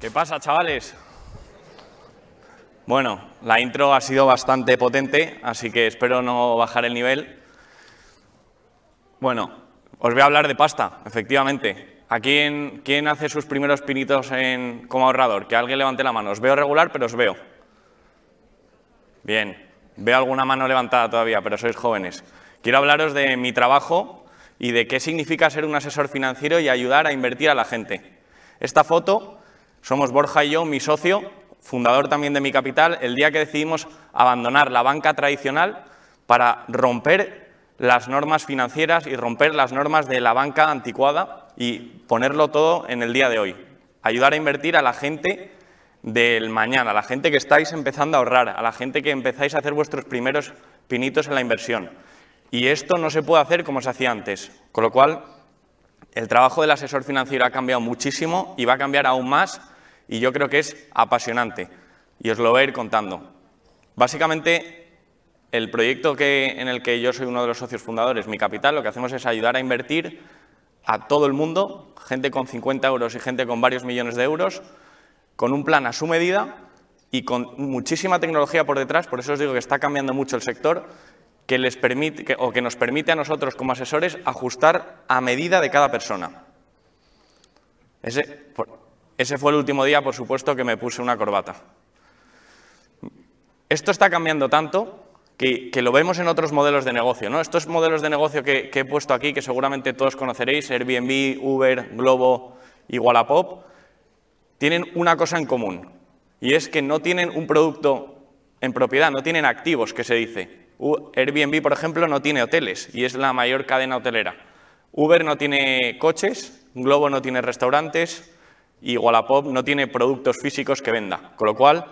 ¿Qué pasa, chavales? Bueno, la intro ha sido bastante potente, así que espero no bajar el nivel. Bueno, os voy a hablar de pasta, efectivamente. ¿A quién, quién hace sus primeros pinitos en, como ahorrador? Que alguien levante la mano. Os veo regular, pero os veo. Bien. Veo alguna mano levantada todavía, pero sois jóvenes. Quiero hablaros de mi trabajo y de qué significa ser un asesor financiero y ayudar a invertir a la gente. Esta foto somos Borja y yo, mi socio, fundador también de Mi Capital, el día que decidimos abandonar la banca tradicional para romper las normas financieras y romper las normas de la banca anticuada y ponerlo todo en el día de hoy. Ayudar a invertir a la gente del mañana, a la gente que estáis empezando a ahorrar, a la gente que empezáis a hacer vuestros primeros pinitos en la inversión. Y esto no se puede hacer como se hacía antes, con lo cual el trabajo del asesor financiero ha cambiado muchísimo y va a cambiar aún más y yo creo que es apasionante y os lo voy a ir contando. Básicamente, el proyecto que, en el que yo soy uno de los socios fundadores, Mi Capital, lo que hacemos es ayudar a invertir a todo el mundo, gente con 50 euros y gente con varios millones de euros, con un plan a su medida y con muchísima tecnología por detrás, por eso os digo que está cambiando mucho el sector, que les permite, o que nos permite a nosotros como asesores ajustar a medida de cada persona. Ese, ese fue el último día, por supuesto, que me puse una corbata. Esto está cambiando tanto que, lo vemos en otros modelos de negocio. ¿no? Estos modelos de negocio que, he puesto aquí, que seguramente todos conoceréis, Airbnb, Uber, Globo y Wallapop, tienen una cosa en común, y es que no tienen un producto en propiedad, no tienen activos, que se dice. Airbnb, por ejemplo, no tiene hoteles, y es la mayor cadena hotelera. Uber no tiene coches, Globo no tiene restaurantes, y Wallapop no tiene productos físicos que venda. Con lo cual,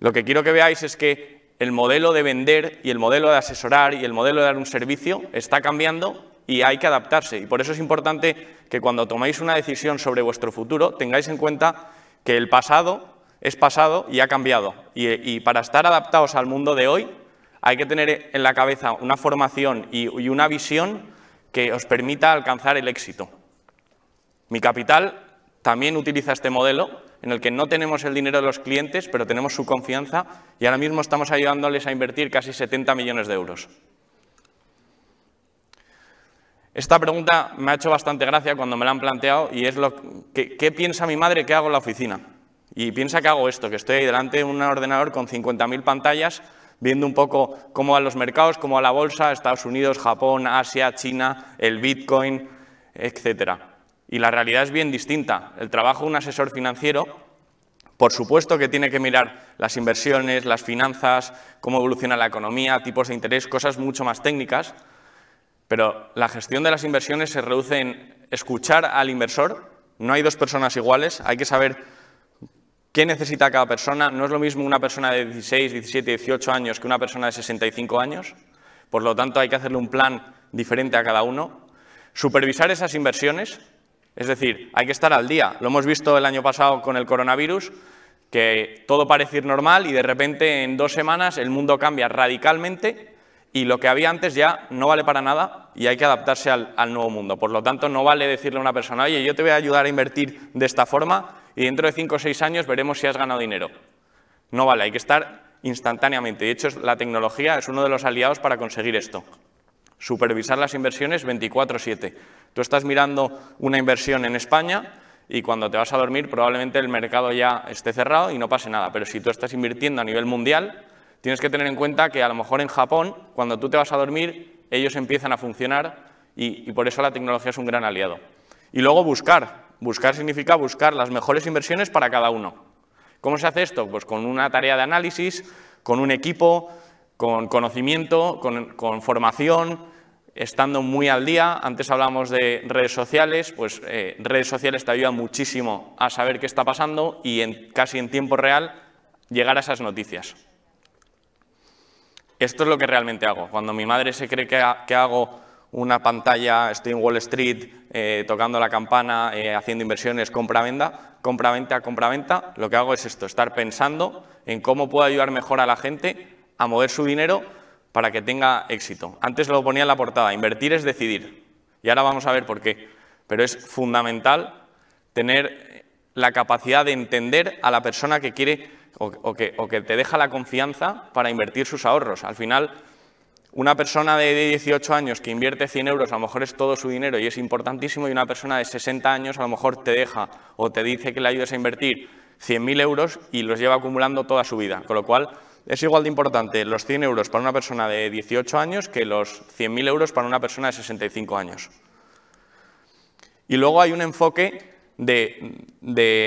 lo que quiero que veáis es que el modelo de vender y el modelo de asesorar y el modelo de dar un servicio está cambiando y hay que adaptarse. Y por eso es importante que cuando tomáis una decisión sobre vuestro futuro tengáis en cuenta que el pasado es pasado y ha cambiado. Y, para estar adaptados al mundo de hoy hay que tener en la cabeza una formación y, y una visión que os permita alcanzar el éxito. Mi capital también utiliza este modelo en el que no tenemos el dinero de los clientes, pero tenemos su confianza y ahora mismo estamos ayudándoles a invertir casi 70 millones de euros. Esta pregunta me ha hecho bastante gracia cuando me la han planteado y es lo que, ¿qué piensa mi madre que hago en la oficina? Y piensa que hago esto, que estoy ahí delante de un ordenador con 50.000 pantallas viendo un poco cómo van los mercados, cómo va la bolsa, Estados Unidos, Japón, Asia, China, el Bitcoin, etcétera. Y la realidad es bien distinta. El trabajo de un asesor financiero, por supuesto que tiene que mirar las inversiones, las finanzas, cómo evoluciona la economía, tipos de interés, cosas mucho más técnicas, pero la gestión de las inversiones se reduce en escuchar al inversor. No hay dos personas iguales, hay que saber qué necesita cada persona. No es lo mismo una persona de 16, 17, 18 años que una persona de 65 años. Por lo tanto, hay que hacerle un plan diferente a cada uno. Supervisar esas inversiones, es decir, hay que estar al día. Lo hemos visto el año pasado con el coronavirus, que todo parece ir normal y de repente en dos semanas el mundo cambia radicalmente y lo que había antes ya no vale para nada y hay que adaptarse al, al nuevo mundo. Por lo tanto, no vale decirle a una persona, oye, yo te voy a ayudar a invertir de esta forma y dentro de cinco o seis años veremos si has ganado dinero. No vale, hay que estar instantáneamente. De hecho, la tecnología es uno de los aliados para conseguir esto supervisar las inversiones 24/7. Tú estás mirando una inversión en España y cuando te vas a dormir probablemente el mercado ya esté cerrado y no pase nada, pero si tú estás invirtiendo a nivel mundial, tienes que tener en cuenta que a lo mejor en Japón, cuando tú te vas a dormir, ellos empiezan a funcionar y, por eso la tecnología es un gran aliado. Y luego buscar. Buscar significa buscar las mejores inversiones para cada uno. ¿Cómo se hace esto? Pues con una tarea de análisis, con un equipo, con conocimiento, con formación, estando muy al día. Antes hablamos de redes sociales, pues eh, redes sociales te ayudan muchísimo a saber qué está pasando y en, casi en tiempo real llegar a esas noticias. Esto es lo que realmente hago. Cuando mi madre se cree que, hago una pantalla, estoy en Wall Street eh, tocando la campana, eh, haciendo inversiones, compra-venda, compra-venta, compra-venta, lo que hago es esto, estar pensando en cómo puedo ayudar mejor a la gente a mover su dinero para que tenga éxito. Antes lo ponía en la portada, invertir es decidir. Y ahora vamos a ver por qué. Pero es fundamental tener la capacidad de entender a la persona que quiere o, que, que te deja la confianza para invertir sus ahorros. Al final, una persona de 18 años que invierte 100 euros, a lo mejor es todo su dinero y es importantísimo, y una persona de 60 años a lo mejor te deja o te dice que le ayudes a invertir 100.000 euros y los lleva acumulando toda su vida. Con lo cual, es igual de importante los 100 euros para una persona de 18 años que los 100.000 euros para una persona de 65 años. Y luego hay un enfoque de,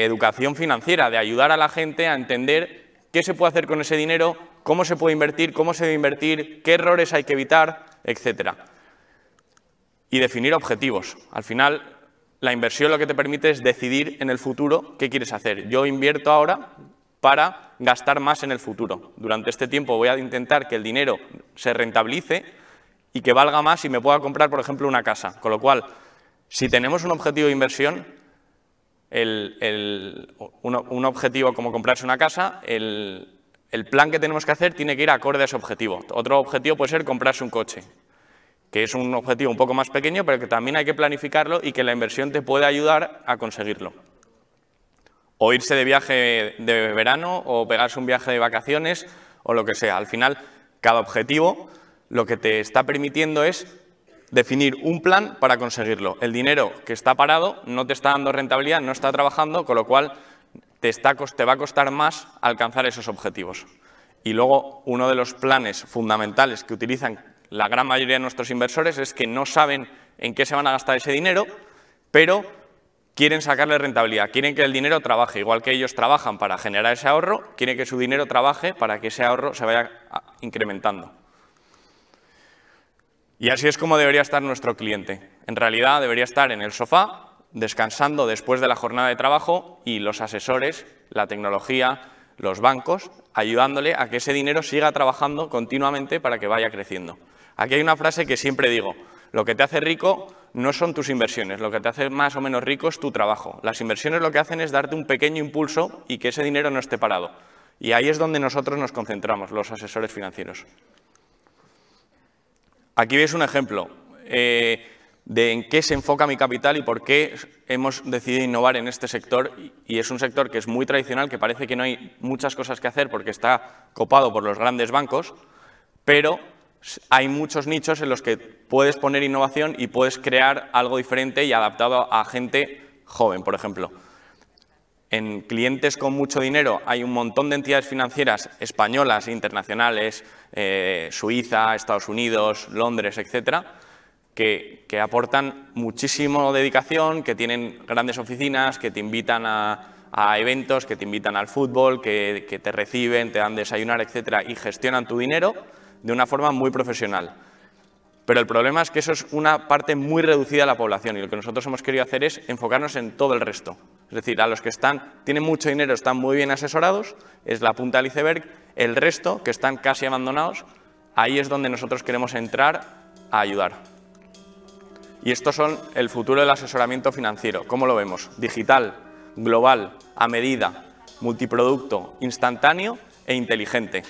educación financiera, de ayudar a la gente a entender qué se puede hacer con ese dinero, cómo se puede invertir, cómo se debe invertir, qué errores hay que evitar, etc. Y definir objetivos. Al final, la inversión lo que te permite es decidir en el futuro qué quieres hacer. Yo invierto ahora, para gastar más en el futuro. Durante este tiempo voy a intentar que el dinero se rentabilice y que valga más y me pueda comprar, por ejemplo, una casa. Con lo cual, si tenemos un objetivo de inversión, un, objetivo como comprarse una casa, el, plan que tenemos que hacer tiene que ir acorde a ese objetivo. Otro objetivo puede ser comprarse un coche, que es un objetivo un poco más pequeño, pero que también hay que planificarlo y que la inversión te pueda ayudar a conseguirlo o irse de viaje de verano o pegarse un viaje de vacaciones o lo que sea. Al final, cada objetivo lo que te está permitiendo es definir un plan para conseguirlo. El dinero que está parado no te está dando rentabilidad, no está trabajando, con lo cual te, va a costar más alcanzar esos objetivos. Y luego, uno de los planes fundamentales que utilizan la gran mayoría de nuestros inversores es que no saben en qué se van a gastar ese dinero, pero quieren sacarle rentabilidad, quieren que el dinero trabaje, igual que ellos trabajan para generar ese ahorro, quieren que su dinero trabaje para que ese ahorro se vaya ah, incrementando. Y así es como debería estar nuestro cliente. En realidad debería estar en el sofá, descansando después de la jornada de trabajo y los asesores, la tecnología, los bancos, ayudándole a que ese dinero siga trabajando continuamente para que vaya creciendo. Aquí hay una frase que siempre digo, lo que te hace rico no son tus inversiones, lo que te hace más o menos rico es tu trabajo. Las inversiones lo que hacen es darte un pequeño impulso y que ese dinero no esté parado. Y ahí es donde nosotros nos concentramos, los asesores financieros. Aquí veis un ejemplo eh, de en qué se enfoca mi capital y por qué hemos decidido innovar en este sector. Y es un sector que es muy tradicional, que parece que no hay muchas cosas que hacer porque está copado por los grandes bancos, pero hay muchos nichos en los que puedes poner innovación y puedes crear algo diferente y adaptado a gente joven, por ejemplo. En clientes con mucho dinero hay un montón de entidades financieras españolas, internacionales, eh, Suiza, Estados Unidos, Londres, etcétera, que, aportan muchísimo dedicación, que tienen grandes oficinas, que te invitan a, eventos, que te invitan al fútbol, que, que te reciben, te dan desayunar, etcétera, y gestionan tu dinero de una forma muy profesional. Pero el problema es que eso es una parte muy reducida de la población y lo que nosotros hemos querido hacer es enfocarnos en todo el resto. Es decir, a los que están, tienen mucho dinero, están muy bien asesorados, es la punta del iceberg, el resto, que están casi abandonados, ahí es donde nosotros queremos entrar a ayudar. Y estos son el futuro del asesoramiento financiero. ¿Cómo lo vemos? Digital, global, a medida, multiproducto, instantáneo e inteligente.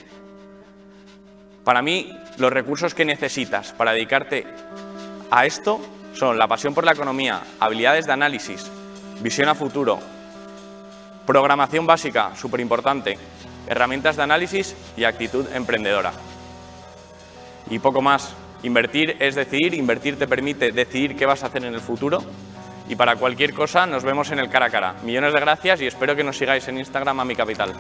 Para mí, los recursos que necesitas para dedicarte a esto son la pasión por la economía, habilidades de análisis, visión a futuro, programación básica, súper importante, herramientas de análisis y actitud emprendedora. Y poco más. Invertir es decidir, invertir te permite decidir qué vas a hacer en el futuro. Y para cualquier cosa nos vemos en el cara a cara. Millones de gracias y espero que nos sigáis en Instagram a mi capital.